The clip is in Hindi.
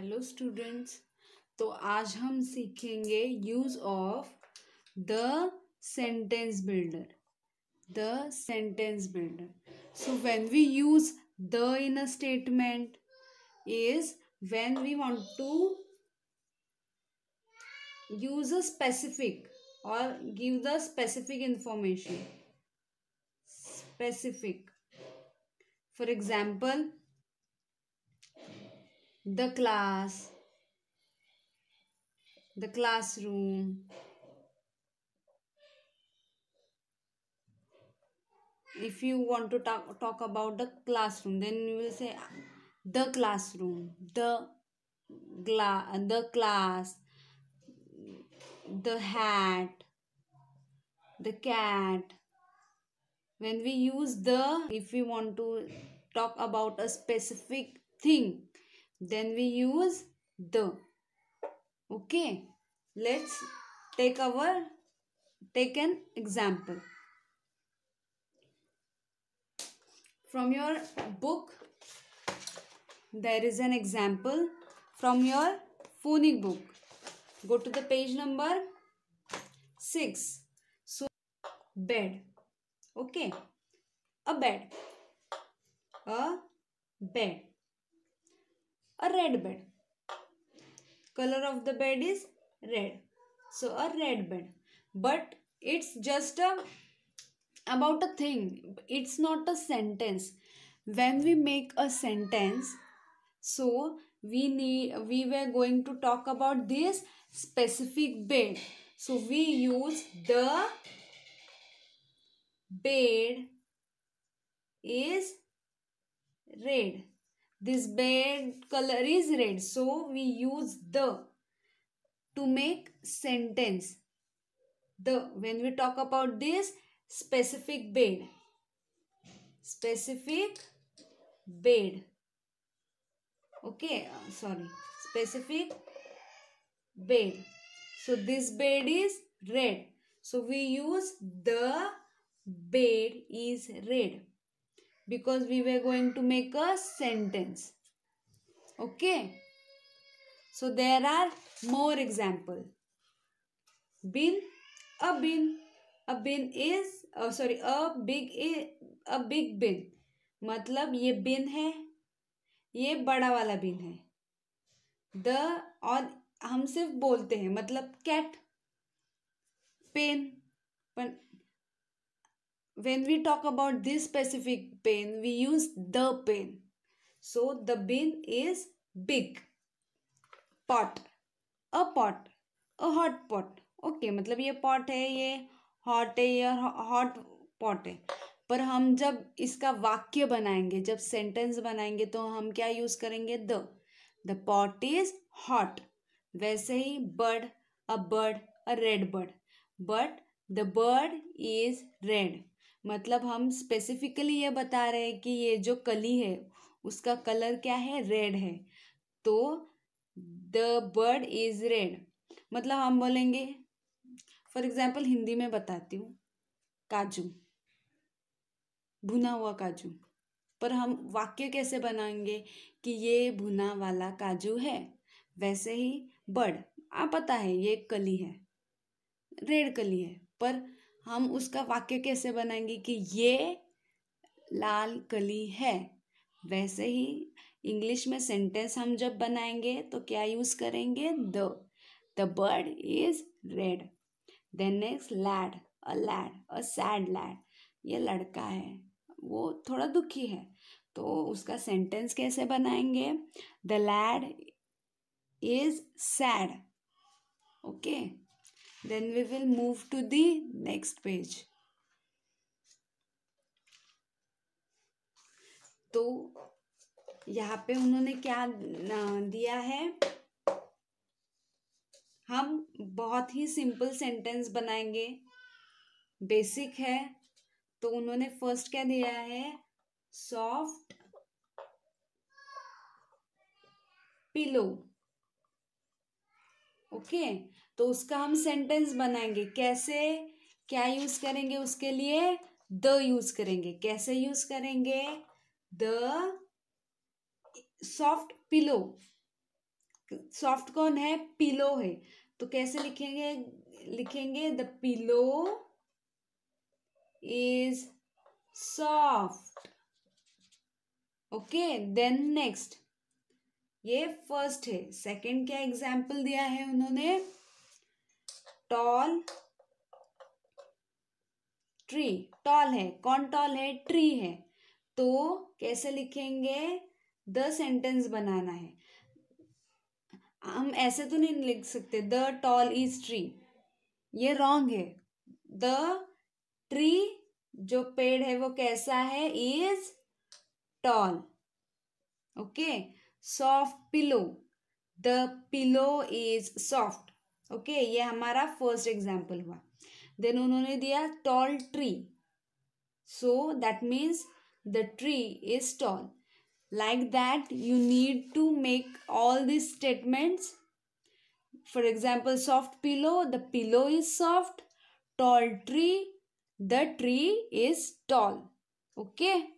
हेलो स्टूडेंट्स तो आज हम सीखेंगे use of the sentence builder the sentence builder so when we use the in a statement is when we want to use a specific और give the specific information specific for example the class, the classroom, if you want to talk, talk about the classroom then you will say the classroom the gla the class the hat the cat when we use the if we want to talk about a specific thing then we use the okay let's take our take an example from your book there is an example from your phonic book go to the page number 6 so bed okay a bed a bed a red bed. Color of the bed is red. So a red bed. But it's just a about a thing. It's not a sentence. When we make a sentence, so we need we were going to talk about this specific bed. So we use the bed is red this bed color is red. So we use the to make sentence. The when we talk about this specific bed. Specific bed. Okay, uh, sorry. Specific bed. So this bed is red. So we use the bed is red. because we were going to make a sentence okay so there are more example bin a bin a bin is oh, sorry a big a big bin matlab ye bin hai ये बड़ा वाला बिन है द और हम सिर्फ बोलते हैं मतलब कैट पेन पर when we talk about this specific pen we use the pen so the bin is big pot a pot a hot pot okay okay, मतलब ये पॉट है ये हॉट है या हॉट पॉट है पर हम जब इसका वाक्य बनाएंगे जब सेंटेंस बनाएंगे तो हम क्या यूज करेंगे the the pot is hot वैसे ही bird a bird a red bird but the bird is red मतलब हम स्पेसिफिकली ये बता रहे हैं कि ये जो कली है उसका कलर क्या है रेड है तो द बर्ड इज रेड मतलब हम बोलेंगे फॉर एग्जाम्पल हिंदी में बताती हूँ काजू भुना हुआ काजू पर हम वाक्य कैसे बनाएंगे कि ये भुना वाला काजू है वैसे ही बर्ड आप पता है ये कली है रेड कली है पर हम उसका वाक्य कैसे बनाएंगे कि ये लाल कली है वैसे ही इंग्लिश में सेंटेंस हम जब बनाएंगे तो क्या यूज़ करेंगे the the bird is red then next lad a lad a sad lad ये लड़का है वो थोड़ा दुखी है तो उसका सेंटेंस कैसे बनाएंगे the lad is sad okay then we will move to the next page तो यहाँ पे उन्होंने क्या दिया है हम बहुत ही सिंपल सेंटेंस बनाएंगे बेसिक है तो उन्होंने फर्स्ट क्या दिया है सॉफ्ट पिलो ओके okay? तो उसका हम सेंटेंस बनाएंगे कैसे क्या यूज़ करेंगे उसके लिए द यूज़ करेंगे कैसे यूज़ करेंगे द सॉफ्ट पिलो सॉफ्ट कौन है पिलो है तो कैसे लिखेंगे लिखेंगे the pillow is soft okay then next ये फर्स्ट है सेकंड क्या एग्जाम्पल दिया है उन्होंने टॉल ट्री टॉल है कौन टॉल है ट्री है तो कैसे लिखेंगे द सेंटेंस बनाना है हम ऐसे तो नहीं लिख सकते द टॉल इज ट्री ये रॉन्ग है द ट्री जो पेड़ है वो कैसा है is tall okay soft pillow the pillow is soft okay okay, ये हमारा फर्स्ट एग्जाम्पल हुआ देन उन्होंने दिया tall tree so that means the tree is tall like that you need to make all this statements for example soft pillow the pillow is soft tall tree the tree is tall okay